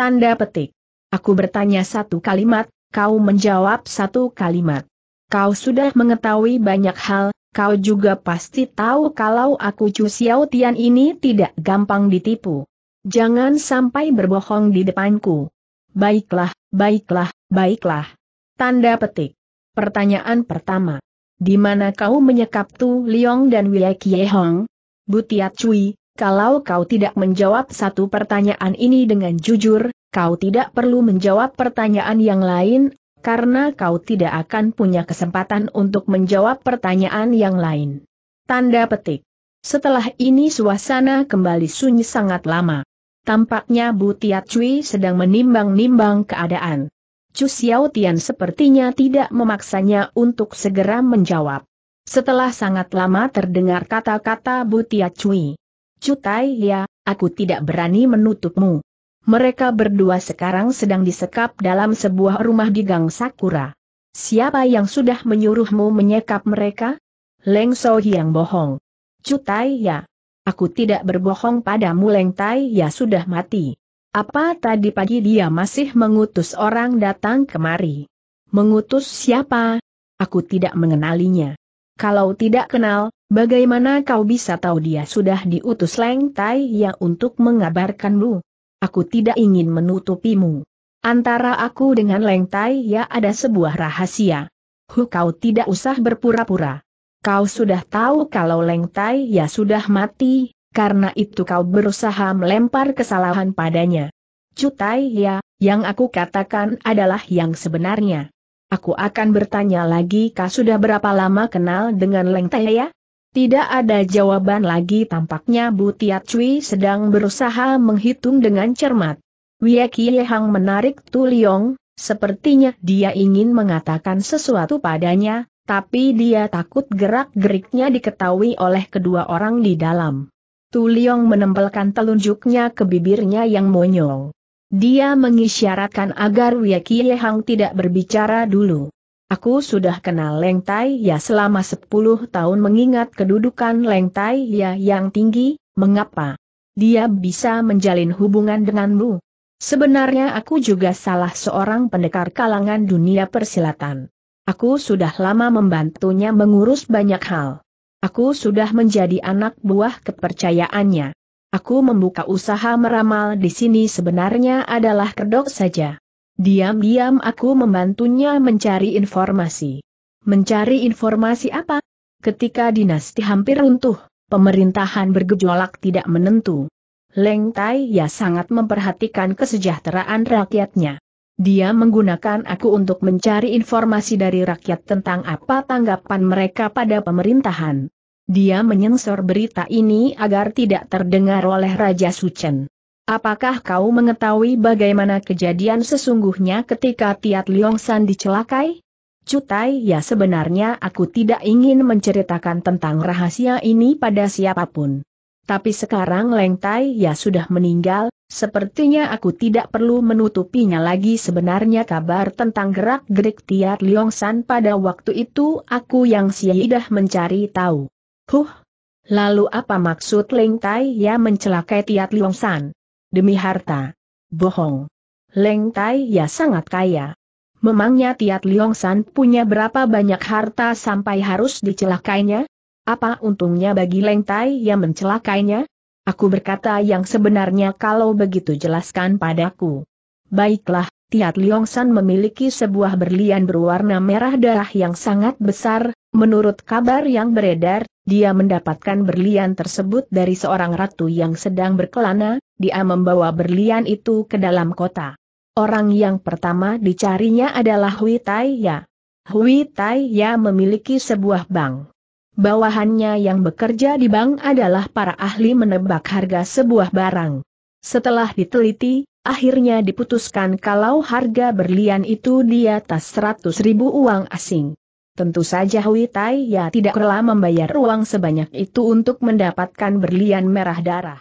Tanda petik. Aku bertanya satu kalimat, kau menjawab satu kalimat. Kau sudah mengetahui banyak hal, kau juga pasti tahu kalau aku Chu Xiao Tian ini tidak gampang ditipu. Jangan sampai berbohong di depanku. Baiklah, baiklah, baiklah. Tanda petik. Pertanyaan pertama. Di mana kau menyekap Tu Liong dan Wei Kiehong? Butiat Cui, kalau kau tidak menjawab satu pertanyaan ini dengan jujur, kau tidak perlu menjawab pertanyaan yang lain, karena kau tidak akan punya kesempatan untuk menjawab pertanyaan yang lain. Tanda petik. Setelah ini suasana kembali sunyi sangat lama. Tampaknya Bu Tiat Cui sedang menimbang-nimbang keadaan. Chu Xiao Tian sepertinya tidak memaksanya untuk segera menjawab. Setelah sangat lama terdengar kata-kata Bu Tiat Cui. Cutai ya, aku tidak berani menutupmu mereka berdua sekarang sedang disekap dalam sebuah rumah di Gang Sakura. Siapa yang sudah menyuruhmu menyekap mereka? Leng So Hiang bohong. Cutai ya. Aku tidak berbohong padamu Leng Tai ya sudah mati. Apa tadi pagi dia masih mengutus orang datang kemari? Mengutus siapa? Aku tidak mengenalinya. Kalau tidak kenal, bagaimana kau bisa tahu dia sudah diutus Leng Tai ya untuk mengabarkanmu? Aku tidak ingin menutupimu. Antara aku dengan Leng Tai ya ada sebuah rahasia. Hu kau tidak usah berpura-pura. Kau sudah tahu kalau Leng Tai ya sudah mati, karena itu kau berusaha melempar kesalahan padanya. Cutai ya, yang aku katakan adalah yang sebenarnya. Aku akan bertanya lagi kau sudah berapa lama kenal dengan Leng Tai ya? Tidak ada jawaban lagi tampaknya Bu Tiat Cui sedang berusaha menghitung dengan cermat. Wie Kie Hang menarik Tu Liong, sepertinya dia ingin mengatakan sesuatu padanya, tapi dia takut gerak-geriknya diketahui oleh kedua orang di dalam. Tu Liong menempelkan telunjuknya ke bibirnya yang monyong. Dia mengisyaratkan agar Wie Kie Hang tidak berbicara dulu. Aku sudah kenal Leng Tai Ya selama 10 tahun mengingat kedudukan Leng Tai Ya yang tinggi, mengapa dia bisa menjalin hubungan denganmu? Sebenarnya aku juga salah seorang pendekar kalangan dunia persilatan. Aku sudah lama membantunya mengurus banyak hal. Aku sudah menjadi anak buah kepercayaannya. Aku membuka usaha meramal di sini sebenarnya adalah kedok saja. Diam-diam aku membantunya mencari informasi. Mencari informasi apa? Ketika dinasti hampir runtuh, pemerintahan bergejolak tidak menentu. Leng Tai Ya sangat memperhatikan kesejahteraan rakyatnya. Dia menggunakan aku untuk mencari informasi dari rakyat tentang apa tanggapan mereka pada pemerintahan. Dia menyensor berita ini agar tidak terdengar oleh Raja Suchen. Apakah kau mengetahui bagaimana kejadian sesungguhnya ketika Tiat Liong San dicelakai? Cutai ya sebenarnya aku tidak ingin menceritakan tentang rahasia ini pada siapapun. Tapi sekarang Leng Tai ya sudah meninggal, sepertinya aku tidak perlu menutupinya lagi sebenarnya kabar tentang gerak-gerik Tiat Liong San pada waktu itu aku yang siyidah mencari tahu. Huh! Lalu apa maksud Leng Tai ya mencelakai Tiat Liong San? Demi harta. Bohong. Leng Tai ya sangat kaya. Memangnya Tiat Liong San punya berapa banyak harta sampai harus dicelakainya? Apa untungnya bagi Leng Tai yang mencelakainya? Aku berkata yang sebenarnya kalau begitu jelaskan padaku. Baiklah, Tiat Liong San memiliki sebuah berlian berwarna merah darah yang sangat besar, menurut kabar yang beredar, dia mendapatkan berlian tersebut dari seorang ratu yang sedang berkelana, dia membawa berlian itu ke dalam kota. Orang yang pertama dicarinya adalah Hui Tai Ya. Hui Tai Ya memiliki sebuah bank. Bawahannya yang bekerja di bank adalah para ahli menebak harga sebuah barang. Setelah diteliti, akhirnya diputuskan kalau harga berlian itu di atas 100 ribu uang asing. Tentu saja Hui Tai Ya tidak rela membayar uang sebanyak itu untuk mendapatkan berlian merah darah.